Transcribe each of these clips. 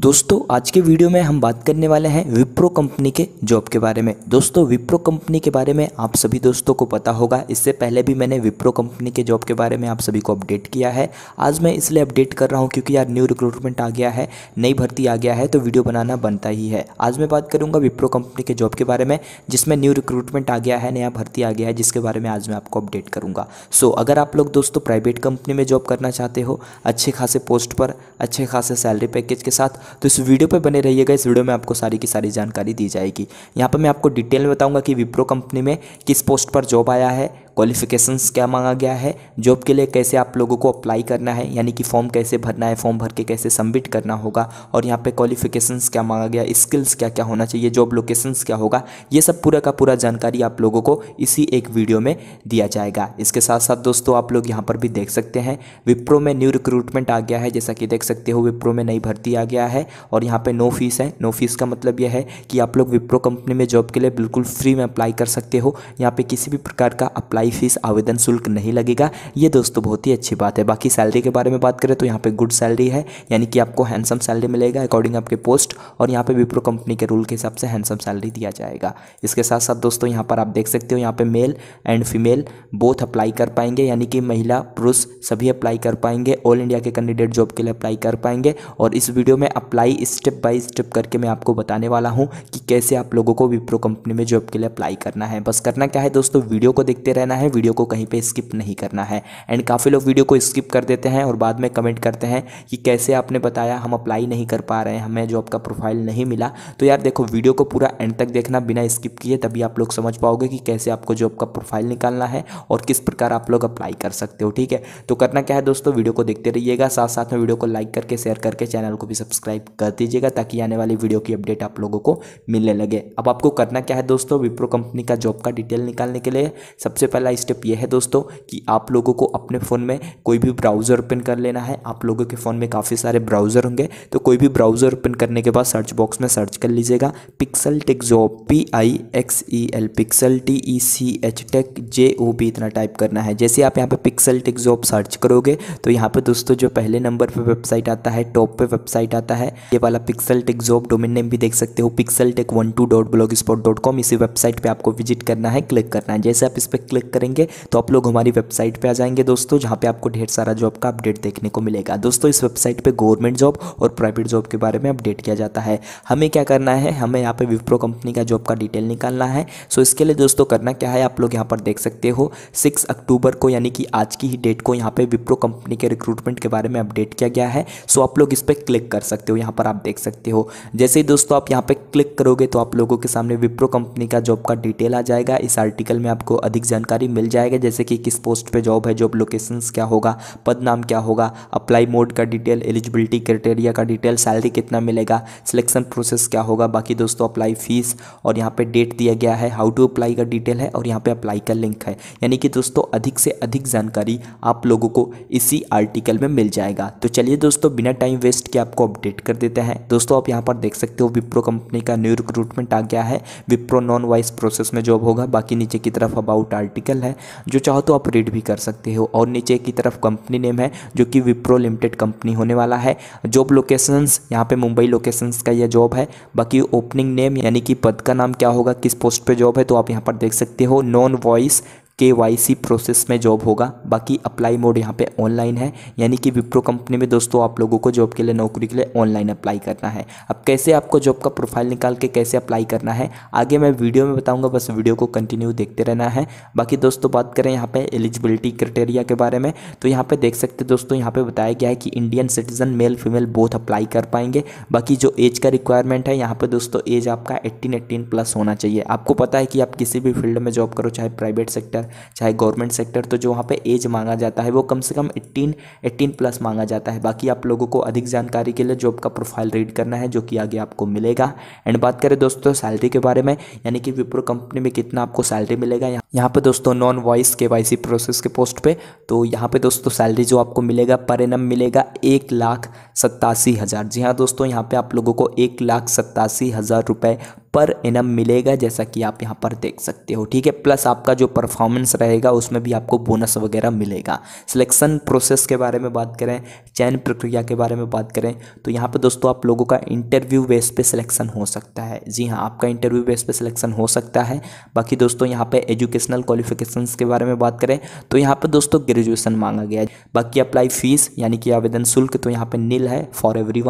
दोस्तों आज के वीडियो में हम बात करने वाले हैं विप्रो कंपनी के जॉब के बारे में दोस्तों विप्रो कंपनी के बारे में आप सभी दोस्तों को पता होगा इससे पहले भी मैंने विप्रो कंपनी के जॉब के बारे में आप सभी को अपडेट किया है आज मैं इसलिए अपडेट कर रहा हूँ क्योंकि यार न्यू रिक्रूटमेंट आ गया है नई भर्ती आ गया है तो वीडियो बनाना बनता ही है आज मैं बात करूँगा विप्रो कंपनी के जॉब के बारे में जिसमें न्यू रिक्रूटमेंट आ गया है नया भर्ती आ गया है जिसके बारे में आज मैं आपको अपडेट करूँगा सो अगर आप लोग दोस्तों प्राइवेट कंपनी में जॉब करना चाहते हो अच्छे खासे पोस्ट पर अच्छे खासे सैलरी पैकेज के साथ तो इस वीडियो पर बने रहिएगा इस वीडियो में आपको सारी की सारी जानकारी दी जाएगी यहाँ पर मैं आपको डिटेल में बताऊँगा कि विप्रो कंपनी में किस पोस्ट पर जॉब आया है क्वालिफिकेशंस क्या मांगा गया है जॉब के लिए कैसे आप लोगों को अप्लाई करना है यानी कि फॉर्म कैसे भरना है फॉर्म भर के कैसे सबमिट करना होगा और यहाँ पे क्वालिफिकेशंस क्या मांगा गया स्किल्स क्या क्या होना चाहिए जॉब लोकेशंस क्या होगा ये सब पूरा का पूरा जानकारी आप लोगों को इसी एक वीडियो में दिया जाएगा इसके साथ साथ दोस्तों आप लोग यहाँ पर भी देख सकते हैं विप्रो में न्यू रिक्रूटमेंट आ गया है जैसा कि देख सकते हो विप्रो में नई भर्ती आ गया है और यहाँ पर नो फीस है नो फीस का मतलब यह है कि आप लोग विप्रो कंपनी में जॉब के लिए बिल्कुल फ्री में अप्लाई कर सकते हो यहाँ पर किसी भी प्रकार का अप्लाई हाई फीस आवेदन शुल्क नहीं लगेगा ये दोस्तों बहुत ही अच्छी बात है बाकी सैलरी के बारे में बात करें तो यहाँ पे गुड सैलरी है यानी कि आपको हैंडसम सैलरी मिलेगा अकॉर्डिंग आपके पोस्ट और यहाँ पे विप्रो कंपनी के रूल के हिसाब से हैंडसम सैलरी दिया जाएगा इसके साथ साथ दोस्तों यहाँ पर आप देख सकते हो यहाँ पर male and female both apply कर पाएंगे यानी कि महिला पुरुष सभी अप्लाई कर पाएंगे ऑल इंडिया के कैंडिडेट जॉब के लिए अप्लाई कर पाएंगे और इस वीडियो में अप्लाई स्टेप बाय स्टेप करके मैं आपको बताने वाला हूँ कि कैसे आप लोगों को विप्रो कंपनी में जॉब के लिए अप्लाई करना है बस करना क्या है दोस्तों वीडियो को देखते रहना रहना है वीडियो को कहीं पर स्किप नहीं करना है एंड काफ़ी लोग वीडियो को स्किप कर देते हैं और बाद में कमेंट करते हैं कि कैसे आपने बताया हम अप्लाई नहीं कर पा रहे हैं हमें जॉब का प्रोफाइल नहीं मिला तो यार देखो वीडियो को पूरा एंड तक देखना बिना स्किप किए तभी आप लोग समझ पाओगे कि कैसे आपको जॉब का प्रोफाइल निकालना है और किस प्रकार आप लोग अप्लाई कर सकते हो ठीक है तो करना क्या है दोस्तों वीडियो को देखते रहिएगा साथ साथ में वीडियो को लाइक करके शेयर करके चैनल को भी सब्सक्राइब कर दीजिएगा ताकि आने वाली वीडियो की अपडेट आप लोगों को मिलने लगे अब आपको करना क्या है दोस्तों विप्रो कंपनी का जॉब का डिटेल निकालने के लिए सबसे पहले पहला स्टेप यह है दोस्तों कि आप लोगों को अपने फ़ोन में कोई भी ब्राउज़र ओपन कर लेना है आप लोगों के फ़ोन में काफ़ी सारे ब्राउज़र होंगे तो कोई भी ब्राउज़र ओपन करने के बाद सर्च बॉक्स में सर्च कर लीजिएगा पिक्सल टेक जो P I X E L pixel T E C H tech J O B इतना टाइप करना है जैसे आप यहाँ पर पिक्सल टेक जो सर्च करोगे तो यहाँ पर दोस्तों जो पहले नंबर पर वेबसाइट आता है टॉप पे वेबसाइट आता है ये वाला pixel tech job domain name भी देख सकते हो pixel tech one two dot blogspot dot com इसी वेबसाइट पर आपको विजिट करना है क्लिक करना है जैसे आप इस पर क्लिक क्लिक करेंगे तो आप लोग हमारी वेबसाइट पर आ जाएंगे दोस्तों जहाँ पर आपको ढेर सारा जॉब का अपडेट देखने को मिलेगा दोस्तों इस वेबसाइट पर गवर्नमेंट जॉब और प्राइवेट जॉब के बारे में अपडेट किया जाता है हमें क्या करना है हमें यहाँ पर विप्रो कंपनी का जॉब का डिटेल निकालना है सो इसके लिए दोस्तों करना क्या है आप लोग यहाँ पर देख सकते हो सिक्स अक्टूबर को यानी कि आज की ही डेट को यहाँ पर विप्रो कंपनी के रिक्रूटमेंट के बारे में अपडेट किया गया है सो आप लोग इस पर क्लिक कर सकते हो यहाँ पर आप देख सकते हो जैसे ही दोस्तों आप यहाँ पर क्लिक करोगे तो आप लोगों के सामने विप्रो कंपनी का जॉब का डिटेल आ जाएगा इस आर्टिकल में आपको अधिक जानकारी जानकारी मिल जाएगा जैसे कि किस पोस्ट पे जॉब है जॉब लोकेशंस क्या होगा पद नाम क्या होगा अप्लाई मोड का डिटेल एलिजिबिलिटी क्राइटेरिया का डिटेल सैलरी कितना मिलेगा सिलेक्शन प्रोसेस क्या होगा बाकी दोस्तों अप्लाई फ़ीस और यहाँ पर डेट दिया गया है हाउ टू अप्लाई का डिटेल है और यहाँ पर अप्लाई का लिंक है यानी कि दोस्तों अधिक से अधिक जानकारी आप लोगों को इसी आर्टिकल में मिल जाएगा तो चलिए दोस्तों बिना टाइम वेस्ट के आपको अपडेट कर देते हैं दोस्तों आप यहाँ पर देख सकते हो विप्रो कंपनी का न्यू रिक्रूटमेंट आ गया है विप्रो नॉन वाइस प्रोसेस में जॉब होगा बाकी नीचे की तरफ अबाउट आर्टिकल आर्टिकल है जो चाहो तो आप रीड भी कर सकते हो और नीचे की तरफ कंपनी नेम है जो कि विप्रो लिमिटेड कंपनी होने वाला है जॉब लोकेशंस यहाँ पे मुंबई लोकेशंस का यह जॉब है बाकी ओपनिंग नेम यानी कि पद का नाम क्या होगा किस पोस्ट पे जॉब है तो आप यहाँ पर देख सकते हो non voice K Y C process में जॉब होगा बाकी अप्लाई मोड यहाँ पे ऑनलाइन है यानी कि विप्रो कंपनी में दोस्तों आप लोगों को जॉब के लिए नौकरी के लिए ऑनलाइन अप्लाई करना है अब कैसे आपको जॉब का प्रोफाइल निकाल के कैसे अप्लाई करना है आगे मैं वीडियो में बताऊँगा बस वीडियो को कंटिन्यू देखते रहना है बाकी दोस्तों बात करें यहाँ पर एलिजिबिलिटी क्राइटेरिया के बारे में तो यहाँ पर देख सकते दोस्तों यहाँ पर बताया गया है कि Indian citizen male female both apply कर पाएंगे बाकी जो एज का रिक्वायरमेंट है यहाँ पर दोस्तों एज आपका एट्टीन एट्टीन प्लस होना चाहिए आपको पता है कि आप किसी भी फील्ड में जॉब करो चाहे प्राइवेट सेक्टर चाहे गवर्नमेंट सेक्टर तो जो वहाँ पे एज मांगा जाता है वो कम से कम एट्टीन एट्टीन प्लस मांगा जाता है बाकी आप लोगों को अधिक जानकारी के लिए जॉब का प्रोफाइल रीड करना है जो कि आगे आपको मिलेगा एंड बात करें दोस्तों सैलरी के बारे में यानी कि विप्रो कंपनी में कितना आपको सैलरी मिलेगा यहाँ पर दोस्तों नॉन वॉइस के प्रोसेस के पोस्ट पर तो यहाँ पर दोस्तों सैलरी जो आपको मिलेगा पर एन मिलेगा एक लाख सत्तासी हज़ार जी हाँ दोस्तों यहाँ पे आप लोगों को एक लाख सत्तासी हज़ार रुपये पर इनम मिलेगा जैसा कि आप यहाँ पर देख सकते हो ठीक है प्लस आपका जो परफॉर्मेंस रहेगा उसमें भी आपको बोनस वगैरह मिलेगा सिलेक्शन प्रोसेस के बारे में बात करें चयन प्रक्रिया के बारे में बात करें तो यहाँ पर दोस्तों आप लोगों का इंटरव्यू बेस पे सिलेक्शन हो सकता है जी हाँ आपका इंटरव्यू बेस पे सिलेक्शन हो सकता है बाकी दोस्तों यहाँ पर एजुकेशनल क्वालिफिकेशन के बारे में बात करें तो यहाँ पर दोस्तों ग्रेजुएशन मांगा गया बाकी अप्लाई फीस यानी कि आवेदन शुल्क तो यहाँ पर नील है फॉर एवरी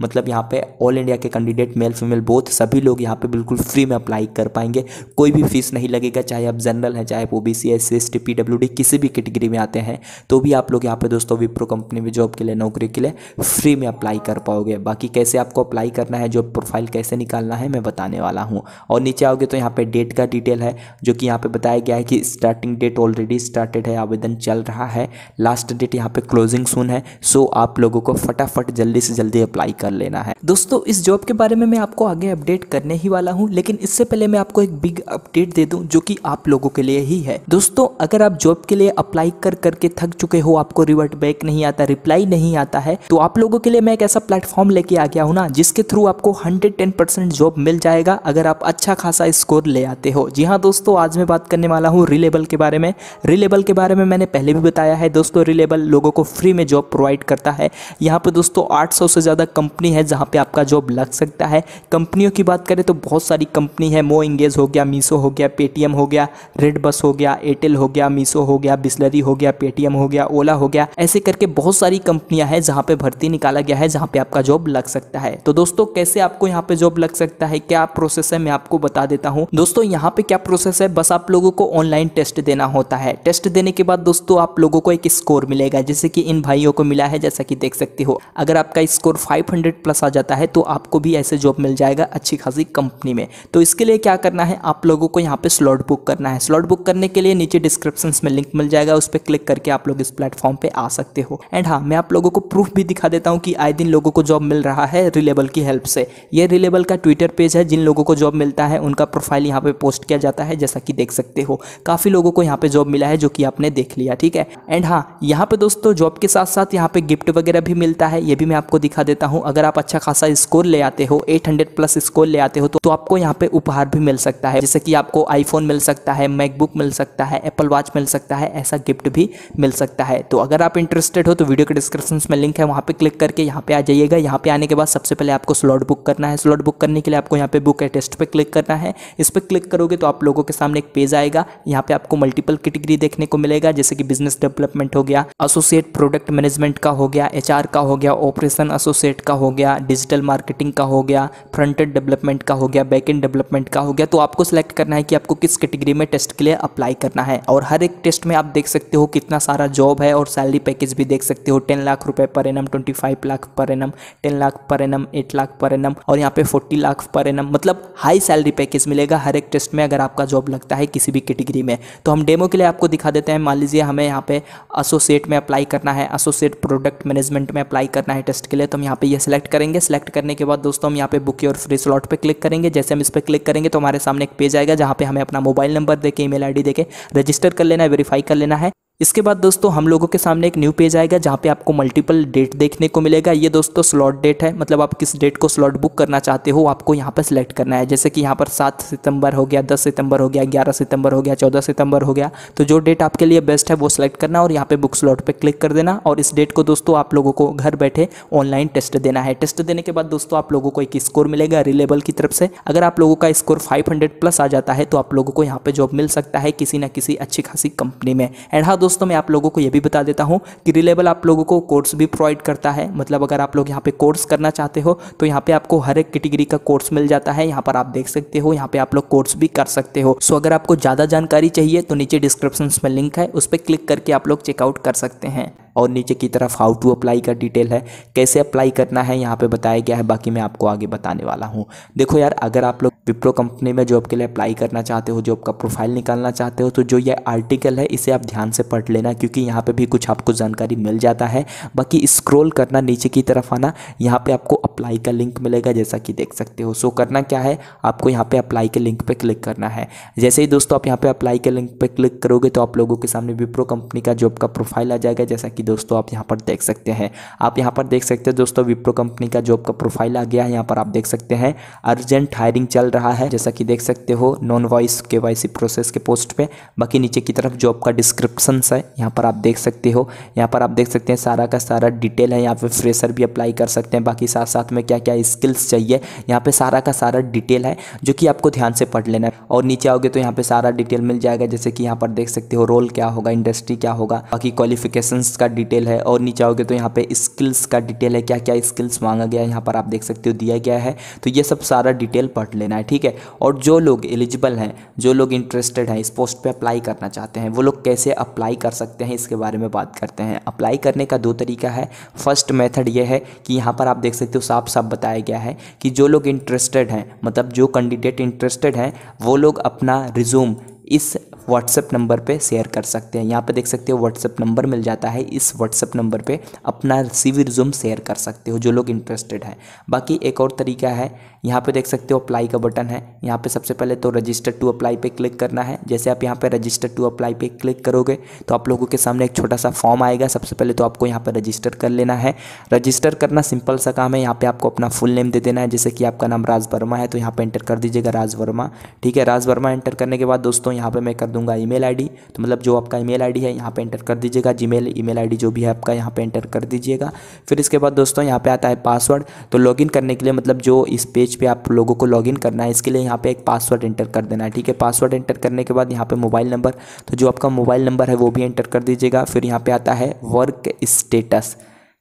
मतलब यहाँ पर ऑल इंडिया के कैंडिडेट मेल फीमेल बोथ सभी लोग यहाँ पर पे बिल्कुल फ्री में अप्लाई कर पाएंगे कोई भी फीस नहीं लगेगा चाहे आप जनरल हैं चाहे आप O B C S S T P D किसी भी कैटेगरी में आते हैं तो भी आप लोग यहाँ पे दोस्तों विप्रो कंपनी में जॉब के लिए नौकरी के लिए फ्री में अप्लाई कर पाओगे बाकी कैसे आपको अप्लाई करना है जॉब प्रोफाइल कैसे निकालना है मैं बताने वाला हूँ और नीचे आओगे तो यहाँ पर डेट का डिटेल है जो कि यहाँ पर बताया गया है कि स्टार्टिंग डेट ऑलरेडी स्टार्टेड है आवेदन चल रहा है लास्ट डेट यहाँ पर क्लोजिंग सुन है सो आप लोगों को फटाफट जल्दी से जल्दी अप्लाई कर लेना है दोस्तों इस जॉब के बारे में मैं आपको आगे अपडेट करने ही वाला हूँ लेकिन इससे पहले मैं आपको एक बिग अपडेट दे दूँ जो कि आप लोगों के लिए ही है दोस्तों अगर आप जॉब के लिए अप्लाई कर करके थक चुके हो आपको रिवर्ट बैक नहीं आता रिप्लाई नहीं आता है तो आप लोगों के लिए मैं एक ऐसा प्लेटफॉर्म लेके आ गया हूँ ना जिसके थ्रू आपको हंड्रेड जॉब मिल जाएगा अगर आप अच्छा खासा स्कोर ले आते हो जी हाँ दोस्तों आज मैं बात करने वाला हूँ रिलेबल के बारे में रिलेबल के बारे में मैंने पहले भी बताया है दोस्तों रिलेबल लोगों को फ्री में जॉब प्रोवाइड करता है यहाँ पर दोस्तों 800 से ज़्यादा कंपनी है जहां पे आपका जॉब लग सकता है कंपनियों की बात करें तो बहुत सारी कंपनी है मो इंगेज हो गया मीसो हो गया पेटीएम हो गया रेड बस हो गया एयरटेल हो गया मीसो हो गया बिस्लरी हो गया पेटीएम हो गया ओला हो गया ऐसे करके बहुत सारी कंपनियां हैं जहाँ पे भर्ती निकाला गया है जहाँ पे आपका जॉब लग सकता है तो दोस्तों कैसे आपको यहाँ पे जॉब लग सकता है क्या प्रोसेस है मैं आपको बता देता हूँ दोस्तों यहाँ पे क्या प्रोसेस है बस आप लोगों को ऑनलाइन टेस्ट देना होता है टेस्ट देने के बाद दोस्तों आप लोगों को एक स्कोर मिलेगा जैसे कि इन भाइयों को मिला है जैसा कि देख सकते हो अगर आपका स्कोर 500 प्लस आ जाता है तो आपको भी ऐसे जॉब मिल जाएगा अच्छी खासी कंपनी कंपनी में तो इसके लिए क्या करना है आप लोगों को यहाँ पे स्लॉट बुक करना है स्लॉट बुक करने के लिए नीचे डिस्क्रिप्शन में लिंक मिल जाएगा उस पर क्लिक करके आप लोग इस प्लेटफॉर्म पर आ सकते हो एंड हाँ मैं आप लोगों को प्रूफ भी दिखा देता हूँ कि आए दिन लोगों को जॉब मिल रहा है रिलेबल की हेल्प से यह रिलेबल का ट्विटर पेज है जिन लोगों को जॉब मिलता है उनका प्रोफाइल यहाँ पे पोस्ट किया जाता है जैसा कि देख सकते हो काफ़ी लोगों को यहाँ पे जॉब मिला है जो कि आपने देख लिया ठीक है एंड हाँ यहाँ पे दोस्तों जॉब के साथ साथ यहाँ पे गिफ्ट वगैरह भी मिलता है ये भी मैं आपको दिखा देता हूँ अगर आप अच्छा खासा स्कोर ले आते हो 800 प्लस स्कोर ले आते हो तो तो आपको यहाँ पे उपहार भी मिल सकता है जैसे कि आपको आईफोन मिल सकता है मैकबुक मिल सकता है एप्पल वॉच मिल सकता है ऐसा गिफ्ट भी मिल सकता है तो अगर आप इंटरेस्टेड हो तो वीडियो के डिस्क्रिप्शन में लिंक है वहाँ पर क्लिक करके यहाँ पे आ जाइएगा यहाँ पे आने के बाद सबसे पहले आपको स्लॉट बुक करना है स्लॉट बुक करने के लिए आपको यहाँ पे बुक एटेस्ट पर क्लिक करना है इस पर क्लिक करोगे तो आप लोगों के सामने एक पेज आएगा यहाँ पे आपको मल्टीपल कैटेगरी देखने को मिलेगा जैसे कि बिजनेस डेवलपमेंट हो गया एसोसिएट प्रोडक्ट मैनेजमेंट का हो गया एच का हो गया ऑपरेशन एसोसिएट का हो गया डिजिटल मार्केटिंग का हो गया फ्रंटेड डेवलपमेंट का हो गया गया बैक एंड डेवलपमेंट का हो गया तो आपको सेलेक्ट करना है कि आपको किस कैटेगरी में टेस्ट के लिए अप्लाई करना है और हर एक टेस्ट में आप देख सकते हो कितना सारा जॉब है और सैलरी पैकेज भी देख सकते हो टेन लाख रुपए per annum twenty five lakh per annum ten lakh per annum eight lakh per annum और यहाँ पे फोर्टी लाख पर एनम मतलब हाई सैलरी पैकेज मिलेगा हर एक टेस्ट में अगर आपका जॉब लगता है किसी भी कैटेगरी में तो हम डेमो के लिए आपको दिखा देते हैं मान लीजिए हमें यहाँ पे एसोसिएट में अप्लाई करना है एसोसिएट प्रोडक्ट मैनेजमेंट में अप्लाई करना है टेस्ट के लिए तो हम यहाँ पे ये यह सिलेक्ट करेंगे सिलेक्ट करने के बाद दोस्तों हम यहाँ पे बुक योर फ्री स्लॉट पे क्लिक करेंगे करेंगे जैसे हम इस पर क्लिक करेंगे तो हमारे सामने एक पेज आएगा जहाँ पे हमें अपना मोबाइल नंबर देके ईमेल आईडी देके रजिस्टर कर लेना है वेरीफाई कर लेना है इसके बाद दोस्तों हम लोगों के सामने एक न्यू पेज आएगा जहाँ पे आपको मल्टीपल डेट देखने को मिलेगा ये दोस्तों स्लॉट डेट है मतलब आप किस डेट को स्लॉट बुक करना चाहते हो आपको यहाँ पर सिलेक्ट करना है जैसे कि यहाँ पर सात सितंबर हो गया दस सितंबर हो गया ग्यारह सितंबर हो गया चौदह सितंबर हो गया तो जो डेट आपके लिए बेस्ट है वो सिलेक्ट करना और यहाँ पर बुक स्लॉट पर क्लिक कर देना और इस डेट को दोस्तों आप लोगों को घर बैठे ऑनलाइन टेस्ट देना है टेस्ट देने के बाद दोस्तों आप लोगों को एक स्कोर मिलेगा रिलेबल की तरफ से अगर आप लोगों का स्कोर फाइव प्लस आ जाता है तो आप लोगों को यहाँ पर जॉब मिल सकता है किसी ना किसी अच्छी खासी कंपनी में एंड हाँ दोस्तों मैं आप लोगों को यह भी बता देता हूँ कि रिलेबल आप लोगों को कोर्स भी प्रोवाइड करता है मतलब अगर आप लोग यहाँ पे कोर्स करना चाहते हो तो यहाँ पे आपको हर एक कैटेगरी का कोर्स मिल जाता है यहाँ पर आप देख सकते हो यहाँ पे आप लोग कोर्स भी कर सकते हो सो अगर आपको ज़्यादा जानकारी चाहिए तो नीचे डिस्क्रिप्शन में लिंक है उस पर क्लिक करके आप लोग चेकआउट कर सकते हैं और नीचे की तरफ हाउ टू अप्लाई का डिटेल है कैसे अप्लाई करना है यहाँ पे बताया गया है बाकी मैं आपको आगे बताने वाला हूँ देखो यार अगर आप लोग विप्रो कंपनी में जॉब के लिए अप्लाई करना चाहते हो जॉब का प्रोफाइल निकालना चाहते हो तो जो ये आर्टिकल है इसे आप ध्यान से पढ़ पढ़ लेना क्योंकि यहाँ पे भी कुछ आपको जानकारी मिल जाता है बाकी स्क्रॉल करना नीचे की तरफ आना यहाँ पे आपको अप्लाई का लिंक मिलेगा जैसा कि देख सकते हो सो करना क्या है आपको यहाँ पे अप्लाई के लिंक पे क्लिक करना है जैसे ही दोस्तों आप यहाँ पे अप्लाई के लिंक पे क्लिक करोगे तो आप लोगों के सामने विप्रो कंपनी का जॉब का प्रोफाइल आ जाएगा जैसा कि दोस्तों आप यहाँ पर देख सकते हैं आप यहाँ पर देख सकते हैं दोस्तों विप्रो कंपनी का जॉब का प्रोफाइल आ गया है यहाँ पर आप देख सकते हैं अर्जेंट हायरिंग चल रहा है जैसा कि देख सकते हो नॉन वॉइस के प्रोसेस के पोस्ट पर बाकी नीचे की तरफ जॉब का डिस्क्रिप्शन ऑप्शंस है यहाँ पर आप देख सकते हो यहाँ पर आप देख सकते हैं सारा का सारा डिटेल है यहाँ पे फ्रेशर भी अप्लाई कर सकते हैं बाकी साथ साथ में क्या क्या स्किल्स चाहिए यहाँ पे सारा का सारा डिटेल है जो कि आपको ध्यान से पढ़ लेना है और नीचे आओगे तो यहाँ पे सारा डिटेल मिल जाएगा जैसे कि यहाँ पर देख सकते हो रोल क्या होगा इंडस्ट्री क्या होगा बाकी क्वालिफिकेशन का डिटेल है और नीचे आओगे तो यहाँ पे स्किल्स का डिटेल है क्या क्या स्किल्स मांगा गया है यहाँ पर आप देख सकते हो दिया गया है तो ये सब सारा डिटेल पढ़ लेना है ठीक है और जो लोग एलिजिबल हैं जो लोग इंटरेस्टेड हैं इस पोस्ट पर अप्लाई करना चाहते हैं वो लोग कैसे अप्लाई अप्लाई कर सकते हैं इसके बारे में बात करते हैं अप्लाई करने का दो तरीका है फर्स्ट मेथड ये है कि यहाँ पर आप देख सकते हो साफ साफ बताया गया है कि जो लोग इंटरेस्टेड हैं मतलब जो कैंडिडेट इंटरेस्टेड हैं वो लोग अपना रिज्यूम इस व्हाट्सएप नंबर पे शेयर कर सकते हैं यहाँ पे देख सकते हो व्हाट्सएप नंबर मिल जाता है इस व्हाट्सएप नंबर पे अपना सी रिज्यूम शेयर कर सकते हो जो लोग इंटरेस्टेड हैं बाकी एक और तरीका है यहाँ पे देख सकते हो अप्लाई का बटन है यहाँ पे सबसे पहले तो रजिस्टर टू अप्लाई पे क्लिक करना है जैसे आप यहाँ पे रजिस्टर टू अप्लाई पर क्लिक करोगे तो आप लोगों के सामने एक छोटा सा फॉर्म आएगा सबसे पहले तो आपको यहाँ पर रजिस्टर कर लेना है रजिस्टर करना सिंपल सा काम है यहाँ पर आपको अपना फुल नेम दे देना है जैसे कि आपका नाम राज वर्मा है तो यहाँ पर एंटर कर दीजिएगा राज वर्मा ठीक है राज वर्मा एंटर करने के बाद दोस्तों यहाँ पे मैं कर दूंगा ईमेल आईडी तो मतलब जो आपका ईमेल आईडी है यहाँ पे एंटर कर दीजिएगा जीमेल ईमेल आईडी जो भी है आपका यहाँ पे एंटर कर दीजिएगा फिर इसके बाद दोस्तों यहाँ पे आता है पासवर्ड तो लॉगिन करने के लिए मतलब जो इस पेज पे आप लोगों को लॉगिन करना है इसके लिए यहाँ पर एक पासवर्ड एंटर कर देना है ठीक है पासवर्ड एंटर करने के बाद यहाँ पर मोबाइल नंबर तो जो आपका मोबाइल नंबर है वो भी एंटर कर दीजिएगा फिर यहाँ पर आता है वर्क स्टेटस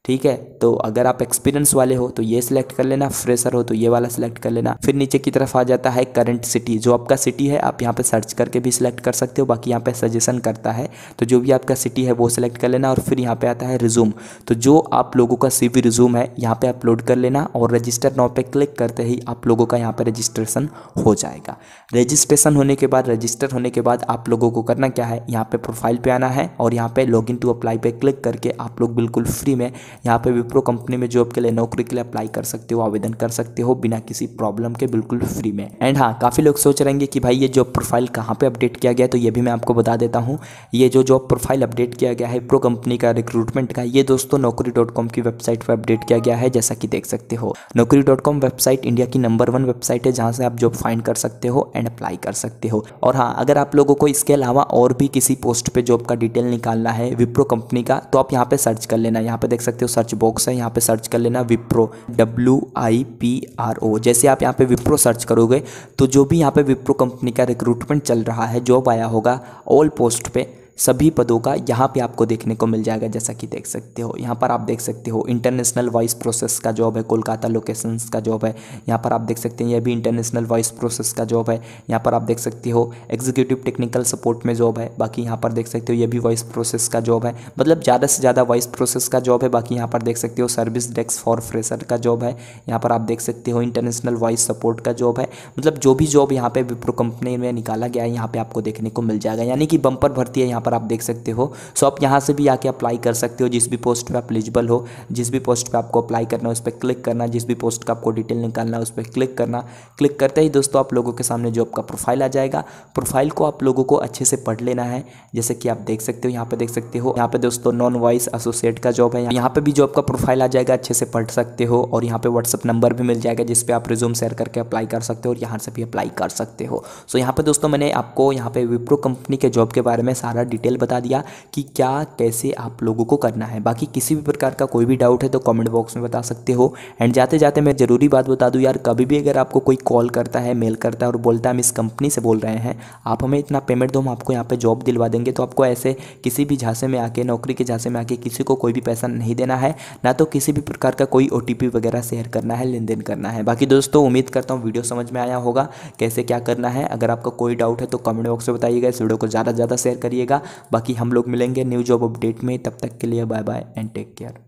ठीक है तो अगर आप एक्सपीरियंस वाले हो तो ये सिलेक्ट कर लेना फ्रेशर हो तो ये वाला सिलेक्ट कर लेना फिर नीचे की तरफ आ जाता है करंट सिटी जो आपका सिटी है आप यहाँ पे सर्च करके भी सिलेक्ट कर सकते हो बाकी यहाँ पे सजेशन करता है तो जो भी आपका सिटी है वो सिलेक्ट कर लेना और फिर यहाँ पे आता है रिज्यूम तो जो आप लोगों का सी रिज्यूम है यहाँ पर अपलोड कर लेना और रजिस्टर नाव पर क्लिक करते ही आप लोगों का यहाँ पर रजिस्ट्रेशन हो जाएगा रजिस्ट्रेशन होने के बाद रजिस्टर होने के बाद आप लोगों को करना क्या है यहाँ पर प्रोफाइल पर आना है और यहाँ पर लॉग टू अप्लाई पर क्लिक करके आप लोग बिल्कुल फ्री में यहाँ पे विप्रो कंपनी में जॉब के लिए नौकरी के लिए अप्लाई कर सकते हो आवेदन कर सकते हो बिना किसी प्रॉब्लम के बिल्कुल फ्री में एंड हाँ काफ़ी लोग सोच रहेंगे कि भाई ये जॉब प्रोफाइल कहाँ पर अपडेट किया गया है तो ये भी मैं आपको बता देता हूँ ये जो जॉब प्रोफाइल अपडेट किया गया है विप्रो कंपनी का रिक्रूटमेंट का ये दोस्तों नौकरी की वेबसाइट पर अपडेट किया गया है जैसा कि देख सकते हो नौकरी वेबसाइट इंडिया की नंबर वन वेबसाइट है जहाँ से आप जॉब फाइंड कर सकते हो एंड अप्लाई कर सकते हो और हाँ अगर आप लोगों को इसके अलावा और भी किसी पोस्ट पर जॉब का डिटेल निकालना है विप्रो कंपनी का तो आप यहाँ पर सर्च कर लेना यहाँ पर देख सकते हो हो सर्च बॉक्स है यहाँ पे सर्च कर लेना Wipro W I P R O जैसे आप यहाँ पे विप्रो सर्च करोगे तो जो भी यहाँ पे विप्रो कंपनी का रिक्रूटमेंट चल रहा है जॉब आया होगा ऑल पोस्ट पर सभी पदों का यहाँ पे आपको देखने को मिल जाएगा जैसा कि देख सकते हो यहाँ पर आप देख सकते हो इंटरनेशनल वॉइस प्रोसेस का जॉब है कोलकाता लोकेशंस का जॉब है यहाँ पर आप देख सकते हैं यह भी इंटरनेशनल वॉइस प्रोसेस का जॉब है यहाँ पर आप देख सकते हो एग्जीक्यूटिव टेक्निकल सपोर्ट में जॉब है बाकी यहाँ पर देख सकते हो यह भी वॉइस प्रोसेस का जॉब है मतलब ज़्यादा से ज़्यादा वॉइस प्रोसेस का जॉब है बाकी यहाँ पर देख सकते हो सर्विस डेस्क फॉर फ्रेशर का जॉब है यहाँ पर आप देख सकते हो इंटरनेशनल वॉइस सपोर्ट का जॉब है मतलब जो भी जॉब यहाँ पर विप्रो कंपनी में निकाला गया है यहाँ पर आपको देखने को मिल जाएगा यानी कि बंपर भर्ती है यहाँ पर आप देख सकते हो सो आप यहाँ से भी आके अप्लाई कर सकते हो जिस भी पोस्ट पर आप एलिजिबल हो जिस भी पोस्ट पर आपको अप्लाई करना है उस पर क्लिक करना जिस भी पोस्ट का आपको डिटेल निकालना है उस पर क्लिक करना क्लिक करते ही दोस्तों आप लोगों के सामने जो आपका प्रोफाइल आ जाएगा प्रोफाइल को आप लोगों को अच्छे से पढ़ लेना है जैसे कि आप देख सकते हो यहाँ पर देख सकते हो यहाँ पर दोस्तों नॉन वॉइस एसोसिएट का जॉब है यहाँ पर भी जॉब का प्रोफाइल आ जाएगा अच्छे से पढ़ सकते हो और यहाँ पर व्हाट्सअप नंबर भी मिल जाएगा जिस पर आप रिज्यूम शेयर करके अप्लाई कर सकते हो और यहाँ से भी अप्लाई कर सकते हो सो यहाँ पर दोस्तों मैंने आपको यहाँ पर विप्रो कंपनी के जॉब के बारे में सारा डिटेल बता दिया कि क्या कैसे आप लोगों को करना है बाकी किसी भी प्रकार का कोई भी डाउट है तो कमेंट बॉक्स में बता सकते हो एंड जाते जाते मैं ज़रूरी बात बता दूँ यार कभी भी अगर आपको कोई कॉल करता है मेल करता है और बोलता है हम इस कंपनी से बोल रहे हैं आप हमें इतना पेमेंट दो हम आपको यहाँ पर जॉब दिलवा देंगे तो आपको ऐसे किसी भी झांसे में आके नौकरी के झांसे में आके किसी को कोई भी पैसा नहीं देना है ना तो किसी भी प्रकार का कोई ओ वगैरह शेयर करना है लेन देन करना है बाकी दोस्तों उम्मीद करता हूँ वीडियो समझ में आया होगा कैसे क्या करना है अगर आपका कोई डाउट है तो कमेंट बॉक्स में बताइएगा इस वीडियो को ज़्यादा से ज़्यादा शेयर करिएगा बाकी हम लोग मिलेंगे न्यू जॉब अपडेट में तब तक के लिए bye bye and take care